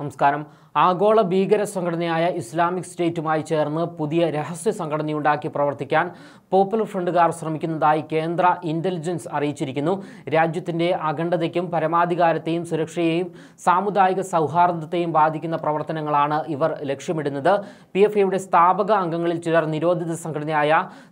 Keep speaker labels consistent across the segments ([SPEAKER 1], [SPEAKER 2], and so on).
[SPEAKER 1] നമസ്കാരം ആഗോള ഭീകര സംഘടനയായ ഇസ്ലാമിക് സ്റ്റേറ്റുമായി ചേർന്ന് പുതിയ രഹസ്യ സംഘടനയുണ്ടാക്കി പ്രവർത്തിക്കാൻ പോപ്പുലർ ഫ്രണ്ടുകാർ ശ്രമിക്കുന്നതായി കേന്ദ്ര ഇന്റലിജൻസ് അറിയിച്ചിരിക്കുന്നു രാജ്യത്തിന്റെ അഖണ്ഡതയ്ക്കും പരമാധികാരത്തെയും സുരക്ഷയെയും സാമുദായിക സൗഹാർദ്ദത്തെയും ബാധിക്കുന്ന പ്രവർത്തനങ്ങളാണ് ഇവർ ലക്ഷ്യമിടുന്നത് പി എഫ് ഐയുടെ സ്ഥാപക അംഗങ്ങളിൽ ചിലർ നിരോധിത സംഘടനയായ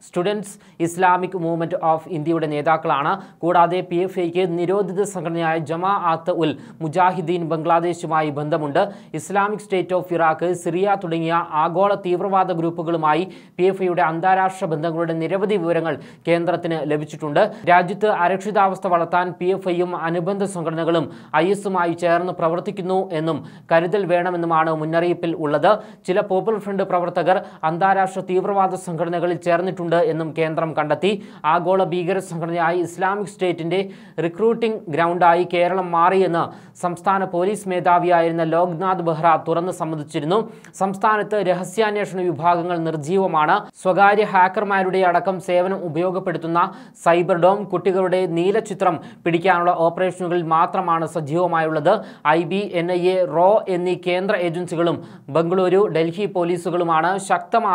[SPEAKER 1] സ്റ്റുഡൻസ് ഇസ്ലാമിക് മൂവ്മെന്റ് ഓഫ് ഇന്ത്യയുടെ നേതാക്കളാണ് കൂടാതെ പി എഫ് ഐക്ക് നിരോധിത സംഘടനയായ ജമാ ആത്ത് ഉൽ മുജാഹിദ്ദീൻ ബംഗ്ലാദേശുമായി ബന്ധമുണ്ട് Islamic Islamic State of Iraq Syria തുടങ്ങിയ ആഗോള തീവ്രവാദ ഗ്രൂപ്പുകളുമായി പി എഫ് ഐയുടെ അന്താരാഷ്ട്ര ബന്ധങ്ങളുടെ നിരവധി വിവരങ്ങൾ കേന്ദ്രത്തിന് ലഭിച്ചിട്ടുണ്ട് രാജ്യത്ത് അരക്ഷിതാവസ്ഥ വളർത്താൻ പി എഫ് ഐയും അനുബന്ധ സംഘടനകളും ഐ എസുമായി ചേർന്ന് പ്രവർത്തിക്കുന്നു എന്നും കരുതൽ വേണമെന്നുമാണ് മുന്നറിയിപ്പിൽ ഉള്ളത് ചില പോപ്പുലർ ഫ്രണ്ട് പ്രവർത്തകർ അന്താരാഷ്ട്ര തീവ്രവാദ സംഘടനകളിൽ ചേർന്നിട്ടുണ്ട് എന്നും കേന്ദ്രം കണ്ടെത്തി ആഗോള ഭീകര സംഘടനയായി ഇസ്ലാമിക് സ്റ്റേറ്റിന്റെ റിക്രൂട്ടിംഗ് ഗ്രൗണ്ടായി കേരളം മാറിയെന്ന് സംസ്ഥാന പോലീസ് മേധാവിയായിരുന്ന ലോക്നാഥ് ബെഹ്റ തുറന്ന് സമ്മതിച്ചിരുന്നു സംസ്ഥാനത്ത് രഹസ്യാന്വേഷണ വിഭാഗങ്ങൾ നിർജീവമാണ് സ്വകാര്യ ഹാക്കർമാരുടെ അടക്കം സേവനം ഉപയോഗപ്പെടുത്തുന്ന സൈബർ ഡോം കുട്ടികളുടെ നീല ചിത്രം പിടിക്കാനുള്ള ഓപ്പറേഷനുകളിൽ മാത്രമാണ് സജീവമായുള്ളത് I B N I A റോ എന്നീ കേന്ദ്ര ഏജൻസികളും ബംഗളൂരു ഡൽഹി പോലീസുകളുമാണ് ശക്തമായ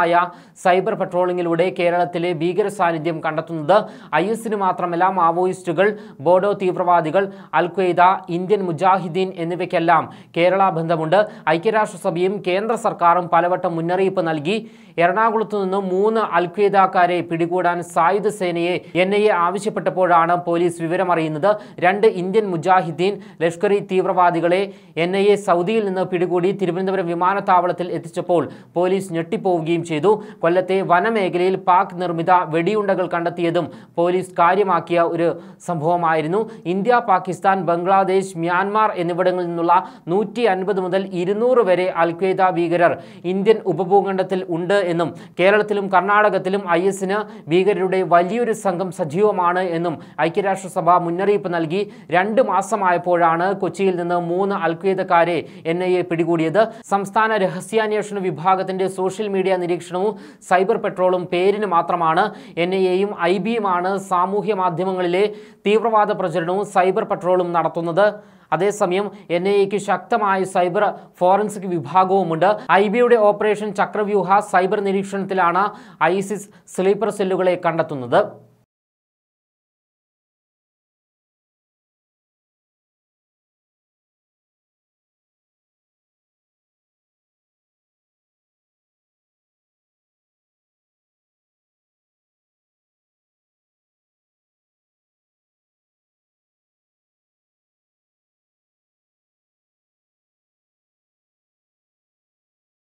[SPEAKER 1] സൈബർ പട്രോളിങ്ങിലൂടെ കേരളത്തിലെ ഭീകര സാന്നിധ്യം കണ്ടെത്തുന്നത് ഐ എസിന് മാത്രമല്ല മാവോയിസ്റ്റുകൾ ബോഡോ തീവ്രവാദികൾ അൽ ഖ്വയ്ദ ഇന്ത്യൻ മുജാഹിദ്ദീൻ എന്നിവയ്ക്കെല്ലാം കേരള ബന്ധമുണ്ട് ഐക്യരാഷ്ട്രസഭയും കേന്ദ്ര സർക്കാരും പലവട്ടം മുന്നറിയിപ്പ് നൽകി എറണാകുളത്തു നിന്ന് മൂന്ന് അൽഖ്വയ്ദക്കാരെ പിടികൂടാൻ സായുധ സേനയെ എൻ ഐ എ ആവശ്യപ്പെട്ടപ്പോഴാണ് പോലീസ് വിവരമറിയുന്നത് രണ്ട് ഇന്ത്യൻ മുജാഹിദ്ദീൻ ലഷ്കർ ഇ തീവ്രവാദികളെ എൻ ഐ എ സൗദിയിൽ നിന്ന് പിടികൂടി തിരുവനന്തപുരം വിമാനത്താവളത്തിൽ എത്തിച്ചപ്പോൾ പോലീസ് ഞെട്ടിപ്പോവുകയും ചെയ്തു കൊല്ലത്തെ വനമേഖലയിൽ പാക് നിർമ്മിത വെടിയുണ്ടകൾ കണ്ടെത്തിയതും പോലീസ് കാര്യമാക്കിയ ഒരു സംഭവമായിരുന്നു ഇന്ത്യ പാകിസ്ഥാൻ ബംഗ്ലാദേശ് മ്യാൻമാർ എന്നിവിടങ്ങളിൽ നിന്നുള്ള നൂറ്റി മുതൽ ഇരുന്നൂറ് ഇരുന്നൂറ് വരെ അൽ ഖ്വയ്ദ ഭീകരർ ഇന്ത്യൻ ഉപഭൂഖണ്ഡത്തിൽ ഉണ്ട് എന്നും കേരളത്തിലും കർണാടകത്തിലും ഐ എസിന് ഭീകരരുടെ വലിയൊരു സംഘം സജീവമാണ് എന്നും ഐക്യരാഷ്ട്രസഭ മുന്നറിയിപ്പ് നൽകി രണ്ട് മാസമായപ്പോഴാണ് കൊച്ചിയിൽ നിന്ന് മൂന്ന് അൽ ഖ്വയ്ദക്കാരെ എൻ ഐ എ പിടികൂടിയത് സംസ്ഥാന രഹസ്യാന്വേഷണ വിഭാഗത്തിന്റെ സോഷ്യൽ മീഡിയ നിരീക്ഷണവും സൈബർ പെട്രോളും പേരിന് മാത്രമാണ് എൻ ഐ എയും ഐ ബിയുമാണ് സാമൂഹ്യ മാധ്യമങ്ങളിലെ തീവ്രവാദ പ്രചരണവും സൈബർ പെട്രോളും നടത്തുന്നത് അതേസമയം എൻ ഐ എക്ക് ശക്തമായ സൈബർ ഫോറൻസിക് വിഭാഗവുമുണ്ട് ഐ ബിയുടെ ഓപ്പറേഷൻ ചക്രവ്യൂഹ സൈബർ നിരീക്ഷണത്തിലാണ് ഐസിസ് സ്ലീപ്പർ സെല്ലുകളെ കണ്ടെത്തുന്നത്